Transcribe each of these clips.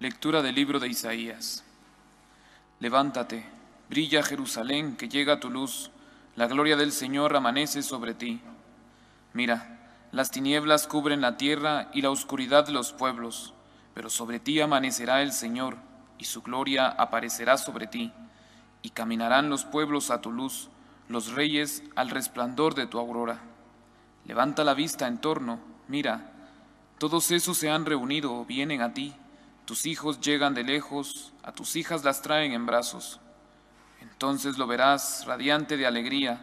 Lectura del libro de Isaías. Levántate, brilla Jerusalén, que llega tu luz, la gloria del Señor amanece sobre ti. Mira, las tinieblas cubren la tierra y la oscuridad de los pueblos, pero sobre ti amanecerá el Señor, y su gloria aparecerá sobre ti, y caminarán los pueblos a tu luz, los reyes al resplandor de tu aurora. Levanta la vista en torno, mira, todos esos se han reunido, o vienen a ti tus hijos llegan de lejos, a tus hijas las traen en brazos. Entonces lo verás radiante de alegría,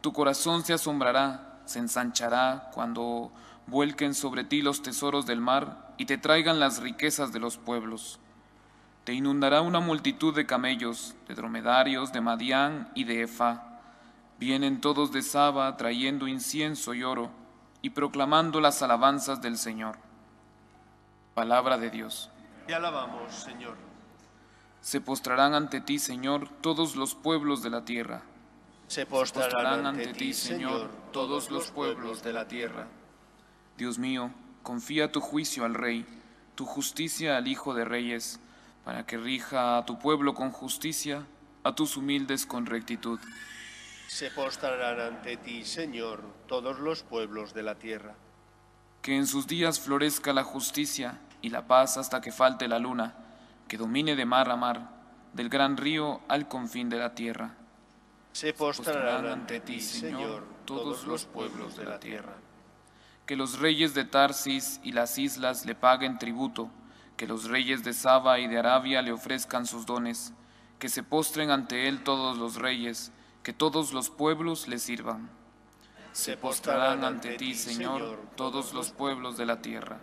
tu corazón se asombrará, se ensanchará cuando vuelquen sobre ti los tesoros del mar y te traigan las riquezas de los pueblos. Te inundará una multitud de camellos, de dromedarios, de Madián y de Efa. Vienen todos de Saba trayendo incienso y oro y proclamando las alabanzas del Señor. Palabra de Dios. Te alabamos, Señor. Se postrarán ante ti, Señor, todos los pueblos de la tierra. Se postrarán, ante ti, Señor, todos los pueblos de la tierra. Dios mío, confía tu juicio al Rey, tu justicia al Hijo de Reyes, para que rija a tu pueblo con justicia, a tus humildes con rectitud. Se postrarán ante ti, Señor, todos los pueblos de la tierra. Que en sus días florezca la justicia y la paz hasta que falte la luna, que domine de mar a mar, del gran río al confín de la tierra. Se postrarán ante ti, Señor, todos los pueblos de la tierra. Que los reyes de Tarsis y las islas le paguen tributo, que los reyes de Saba y de Arabia le ofrezcan sus dones, que se postren ante él todos los reyes, que todos los pueblos le sirvan. Se postrarán ante ti, Señor, todos los pueblos de la tierra.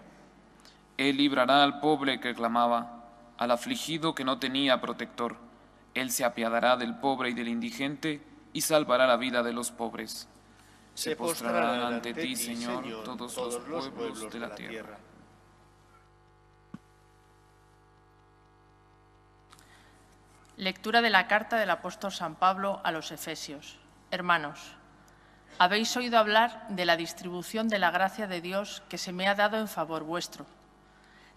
Él librará al pobre que clamaba, al afligido que no tenía protector. Él se apiadará del pobre y del indigente y salvará la vida de los pobres. Se, postrará ante ti, Señor, todos, los pueblos, de la, tierra. Lectura de la carta del apóstol San Pablo a los Efesios. Hermanos, habéis oído hablar de la distribución de la gracia de Dios que se me ha dado en favor vuestro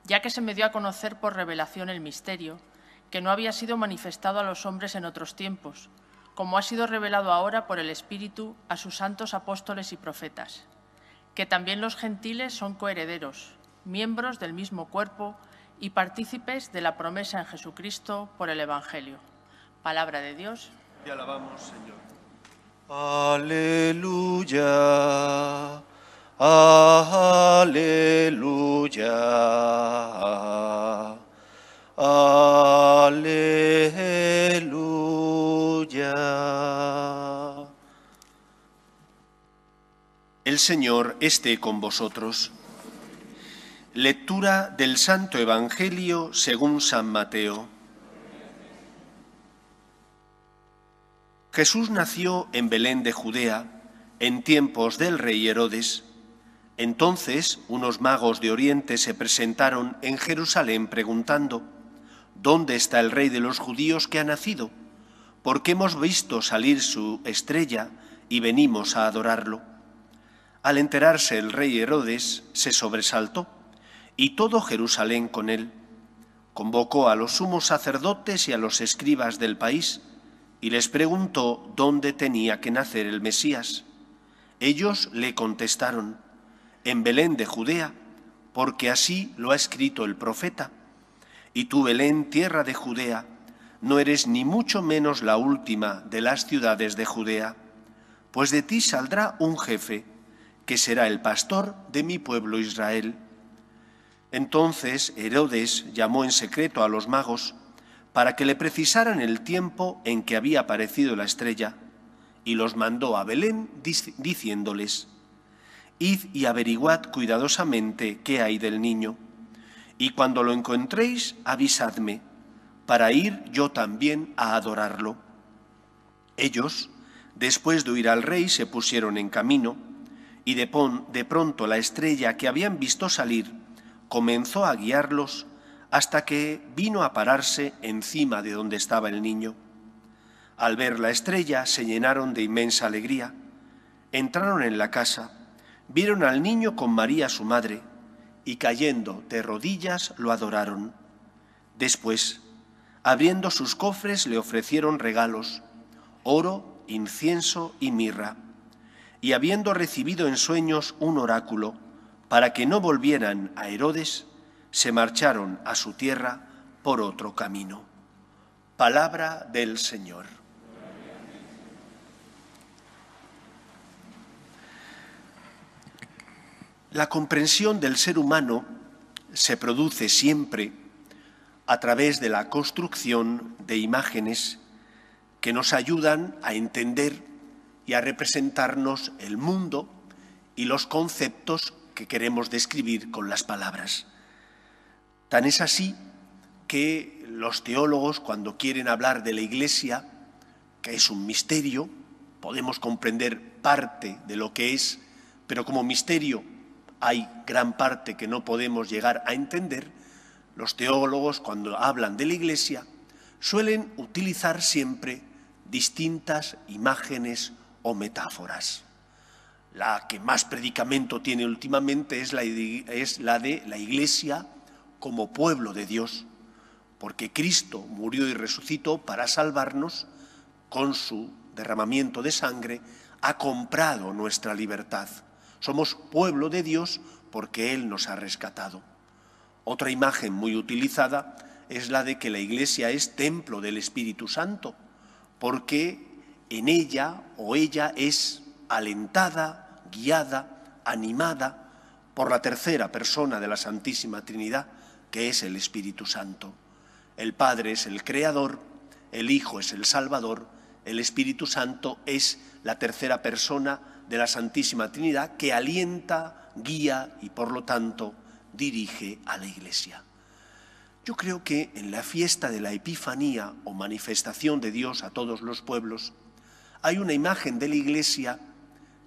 ya que se me dio a conocer por revelación el misterio, que no había sido manifestado a los hombres en otros tiempos, como ha sido revelado ahora por el Espíritu a sus santos apóstoles y profetas, que también los gentiles son coherederos, miembros del mismo cuerpo y partícipes de la promesa en Jesucristo por el Evangelio. Palabra de Dios. Te alabamos, Señor. Aleluya. Aleluya. Aleluya. El Señor esté con vosotros. Lectura del Santo Evangelio según San Mateo. Jesús nació en Belén de Judea en tiempos del rey Herodes entonces unos magos de Oriente se presentaron en Jerusalén preguntando, ¿Dónde está el rey de los judíos que ha nacido? Porque hemos visto salir su estrella y venimos a adorarlo. Al enterarse el rey Herodes, se sobresaltó, y todo Jerusalén con él. Convocó a los sumos sacerdotes y a los escribas del país, y les preguntó dónde tenía que nacer el Mesías. Ellos le contestaron, en Belén de Judea, porque así lo ha escrito el profeta. Y tú, Belén, tierra de Judea, no eres ni mucho menos la última de las ciudades de Judea, pues de ti saldrá un jefe, que será el pastor de mi pueblo Israel. Entonces Herodes llamó en secreto a los magos para que le precisaran el tiempo en que había aparecido la estrella, y los mandó a Belén diciéndoles, Id y averiguad cuidadosamente qué hay del niño, y cuando lo encontréis avisadme, para ir yo también a adorarlo. Ellos, después de huir al rey, se pusieron en camino, y de, de pronto la estrella que habían visto salir comenzó a guiarlos hasta que vino a pararse encima de donde estaba el niño. Al ver la estrella se llenaron de inmensa alegría, entraron en la casa, vieron al niño con María su madre, y cayendo de rodillas lo adoraron. Después, abriendo sus cofres, le ofrecieron regalos, oro, incienso y mirra, y habiendo recibido en sueños un oráculo, para que no volvieran a Herodes, se marcharon a su tierra por otro camino. Palabra del Señor. La comprensión del ser humano se produce siempre a través de la construcción de imágenes que nos ayudan a entender y a representarnos el mundo y los conceptos que queremos describir con las palabras. Tan es así que los teólogos, cuando quieren hablar de la Iglesia, que es un misterio, podemos comprender parte de lo que es, pero como misterio hay gran parte que no podemos llegar a entender, los teólogos cuando hablan de la Iglesia suelen utilizar siempre distintas imágenes o metáforas. La que más predicamento tiene últimamente es la, de la Iglesia como pueblo de Dios, porque Cristo murió y resucitó para salvarnos con su derramamiento de sangre, ha comprado nuestra libertad. Somos pueblo de Dios porque Él nos ha rescatado. Otra imagen muy utilizada es la de que la Iglesia es templo del Espíritu Santo, porque en ella o ella es alentada, guiada, animada por la tercera persona de la Santísima Trinidad, que es el Espíritu Santo. El Padre es el Creador, el Hijo es el Salvador, el Espíritu Santo es la tercera persona de la Santísima Trinidad que alienta, guía y por lo tanto dirige a la Iglesia. Yo creo que en la fiesta de la Epifanía o manifestación de Dios a todos los pueblos, hay una imagen de la Iglesia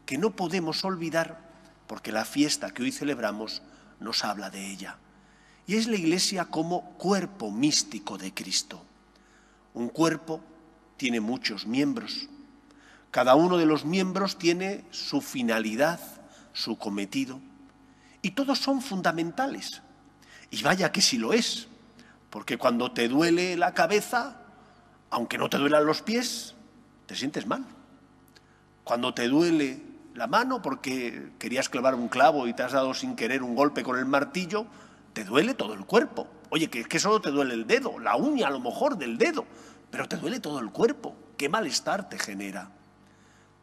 que no podemos olvidar porque la fiesta que hoy celebramos nos habla de ella. Y es la Iglesia como cuerpo místico de Cristo. Un cuerpo tiene muchos miembros, cada uno de los miembros tiene su finalidad, su cometido, y todos son fundamentales. Y vaya que sí lo es, porque cuando te duele la cabeza, aunque no te duelan los pies, te sientes mal. Cuando te duele la mano porque querías clavar un clavo y te has dado sin querer un golpe con el martillo, te duele todo el cuerpo. Oye, que, que solo te duele el dedo, la uña a lo mejor del dedo, pero te duele todo el cuerpo. ¿Qué malestar te genera?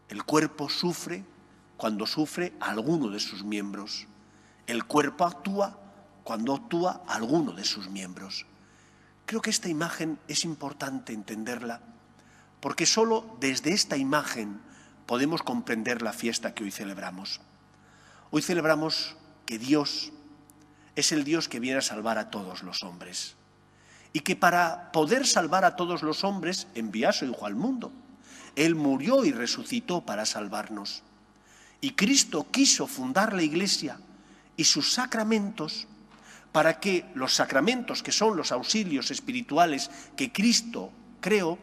El cuerpo sufre cuando sufre alguno de sus miembros. El cuerpo actúa cuando actúa alguno de sus miembros. Creo que esta imagen es importante entenderla, porque solo desde esta imagen podemos comprender la fiesta que hoy celebramos. Hoy celebramos que Dios es el Dios que viene a salvar a todos los hombres y que para poder salvar a todos los hombres envió a su Hijo al mundo él murió y resucitó para salvarnos. Y Cristo quiso fundar la iglesia y sus sacramentos para que los sacramentos, que son los auxilios espirituales que Cristo creó,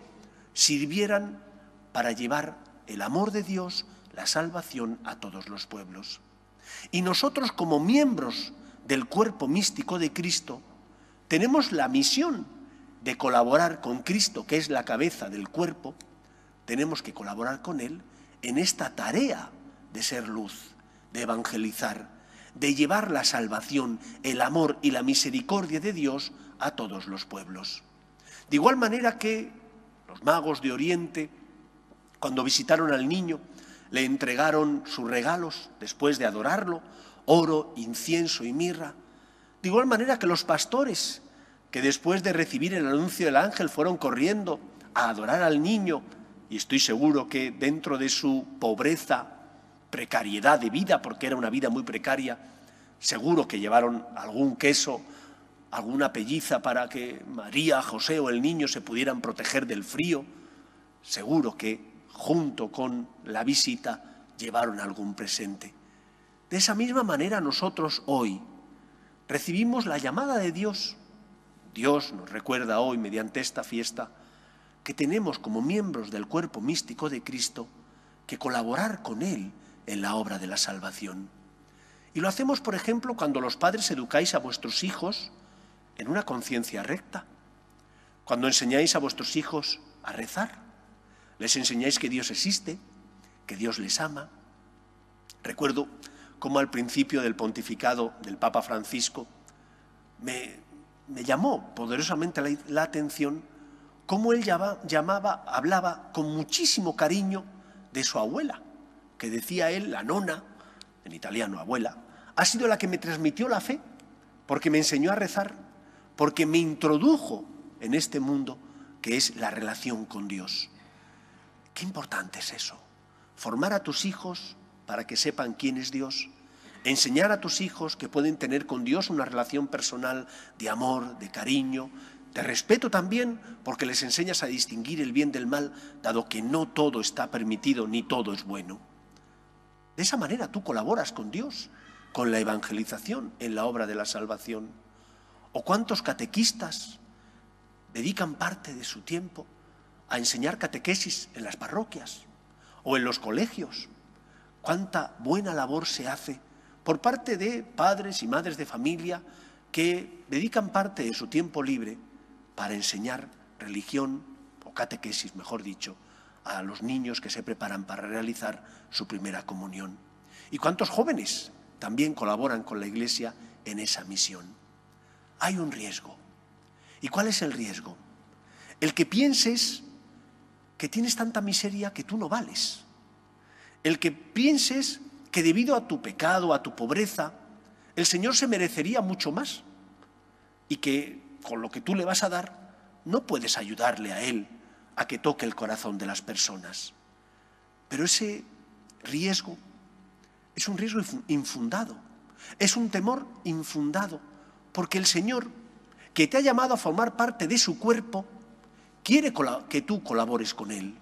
sirvieran para llevar el amor de Dios, la salvación a todos los pueblos. Y nosotros como miembros del cuerpo místico de Cristo, tenemos la misión de colaborar con Cristo, que es la cabeza del cuerpo, tenemos que colaborar con Él en esta tarea de ser luz, de evangelizar, de llevar la salvación, el amor y la misericordia de Dios a todos los pueblos. De igual manera que los magos de Oriente, cuando visitaron al niño, le entregaron sus regalos después de adorarlo, oro, incienso y mirra. De igual manera que los pastores, que después de recibir el anuncio del ángel fueron corriendo a adorar al niño, y estoy seguro que dentro de su pobreza, precariedad de vida, porque era una vida muy precaria, seguro que llevaron algún queso, alguna pelliza para que María, José o el niño se pudieran proteger del frío, seguro que junto con la visita llevaron algún presente. De esa misma manera nosotros hoy recibimos la llamada de Dios. Dios nos recuerda hoy mediante esta fiesta que tenemos como miembros del cuerpo místico de Cristo que colaborar con Él en la obra de la salvación. Y lo hacemos, por ejemplo, cuando los padres educáis a vuestros hijos en una conciencia recta, cuando enseñáis a vuestros hijos a rezar, les enseñáis que Dios existe, que Dios les ama. Recuerdo cómo al principio del pontificado del Papa Francisco me, llamó poderosamente la atención cómo él llamaba, llamaba, hablaba con muchísimo cariño de su abuela, que decía él, la nona, en italiano abuela, ha sido la que me transmitió la fe, porque me enseñó a rezar, porque me introdujo en este mundo que es la relación con Dios. Qué importante es eso, formar a tus hijos para que sepan quién es Dios, enseñar a tus hijos que pueden tener con Dios una relación personal de amor, de cariño, te respeto también porque les enseñas a distinguir el bien del mal, dado que no todo está permitido ni todo es bueno. De esa manera tú colaboras con Dios, con la evangelización en la obra de la salvación. ¿O cuántos catequistas dedican parte de su tiempo a enseñar catequesis en las parroquias o en los colegios? ¿Cuánta buena labor se hace por parte de padres y madres de familia que dedican parte de su tiempo libre para enseñar religión o catequesis, mejor dicho, a los niños que se preparan para realizar su primera comunión. ¿Y cuántos jóvenes también colaboran con la Iglesia en esa misión? Hay un riesgo. ¿Y cuál es el riesgo? El que pienses que tienes tanta miseria que tú no vales. El que pienses que debido a tu pecado, a tu pobreza, el Señor se merecería mucho más y que con lo que tú le vas a dar, no puedes ayudarle a él a que toque el corazón de las personas. Pero ese riesgo es un riesgo infundado, es un temor infundado, porque el Señor, que te ha llamado a formar parte de su cuerpo, quiere que tú colabores con Él.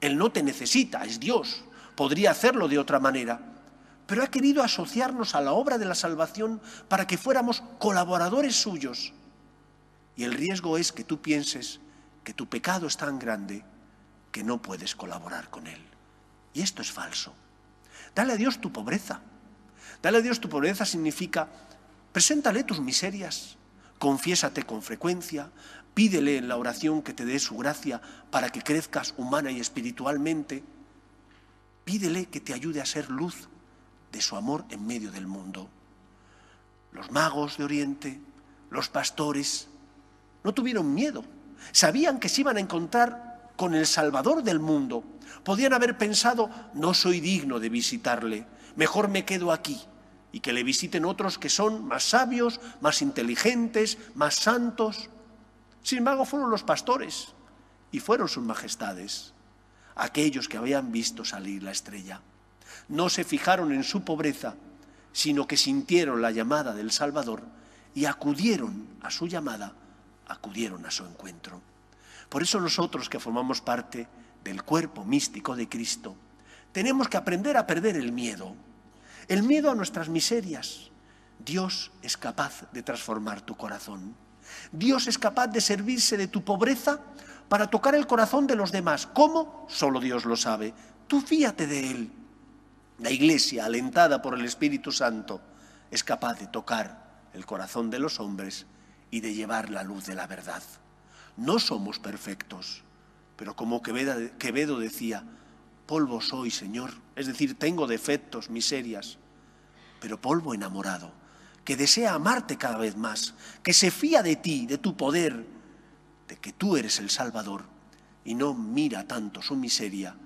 Él no te necesita, es Dios, podría hacerlo de otra manera, pero ha querido asociarnos a la obra de la salvación para que fuéramos colaboradores suyos y el riesgo es que tú pienses que tu pecado es tan grande que no puedes colaborar con él. Y esto es falso. Dale a Dios tu pobreza. Dale a Dios tu pobreza significa, preséntale tus miserias, confiésate con frecuencia, pídele en la oración que te dé su gracia para que crezcas humana y espiritualmente. Pídele que te ayude a ser luz de su amor en medio del mundo. Los magos de Oriente, los pastores, no tuvieron miedo. Sabían que se iban a encontrar con el Salvador del mundo. Podían haber pensado, no soy digno de visitarle, mejor me quedo aquí y que le visiten otros que son más sabios, más inteligentes, más santos. Sin embargo, fueron los pastores y fueron sus majestades, aquellos que habían visto salir la estrella. No se fijaron en su pobreza, sino que sintieron la llamada del Salvador y acudieron a su llamada acudieron a su encuentro. Por eso nosotros que formamos parte del cuerpo místico de Cristo, tenemos que aprender a perder el miedo, el miedo a nuestras miserias. Dios es capaz de transformar tu corazón. Dios es capaz de servirse de tu pobreza para tocar el corazón de los demás. ¿Cómo? Solo Dios lo sabe. Tú fíate de Él. La iglesia, alentada por el Espíritu Santo, es capaz de tocar el corazón de los hombres y de llevar la luz de la verdad. No somos perfectos, pero como Quevedo decía, polvo soy, Señor, es decir, tengo defectos, miserias, pero polvo enamorado, que desea amarte cada vez más, que se fía de ti, de tu poder, de que tú eres el Salvador y no mira tanto su miseria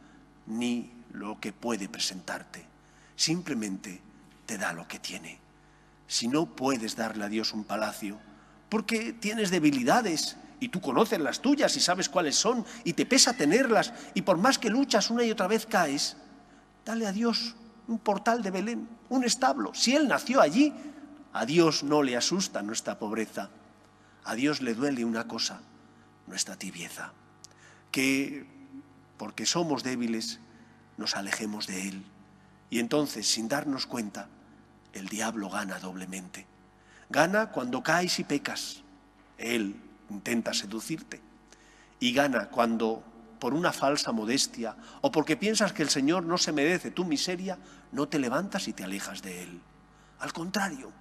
ni lo que puede presentarte, simplemente te da lo que tiene. Si no puedes darle a Dios un palacio, porque tienes debilidades y tú conoces las tuyas y sabes cuáles son y te pesa tenerlas y por más que luchas una y otra vez caes, dale a Dios un portal de Belén, un establo. Si Él nació allí, a Dios no le asusta nuestra pobreza, a Dios le duele una cosa, nuestra tibieza, que porque somos débiles nos alejemos de Él y entonces sin darnos cuenta el diablo gana doblemente. Gana cuando caes y pecas. Él intenta seducirte. Y gana cuando, por una falsa modestia o porque piensas que el Señor no se merece tu miseria, no te levantas y te alejas de Él. Al contrario,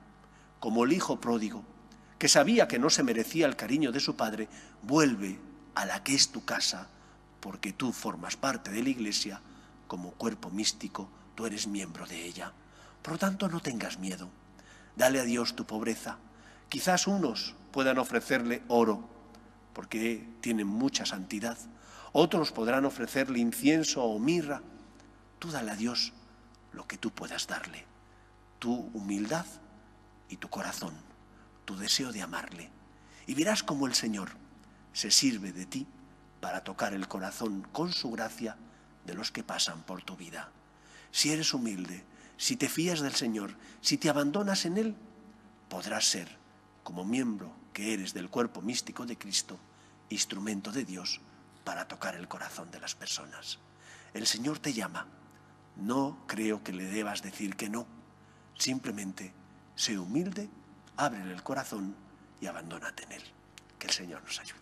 como el hijo pródigo, que sabía que no se merecía el cariño de su padre, vuelve a la que es tu casa, porque tú formas parte de la iglesia, como cuerpo místico, tú eres miembro de ella. Por lo tanto, no tengas miedo. Dale a Dios tu pobreza. Quizás unos puedan ofrecerle oro, porque tienen mucha santidad. Otros podrán ofrecerle incienso o mirra. Tú dale a Dios lo que tú puedas darle, tu humildad y tu corazón, tu deseo de amarle. Y verás cómo el Señor se sirve de ti para tocar el corazón con su gracia de los que pasan por tu vida. Si eres humilde, si te fías del Señor, si te abandonas en Él, podrás ser, como miembro que eres del cuerpo místico de Cristo, instrumento de Dios para tocar el corazón de las personas. El Señor te llama. No creo que le debas decir que no. Simplemente sé humilde, ábrele el corazón y abandónate en Él. Que el Señor nos ayude.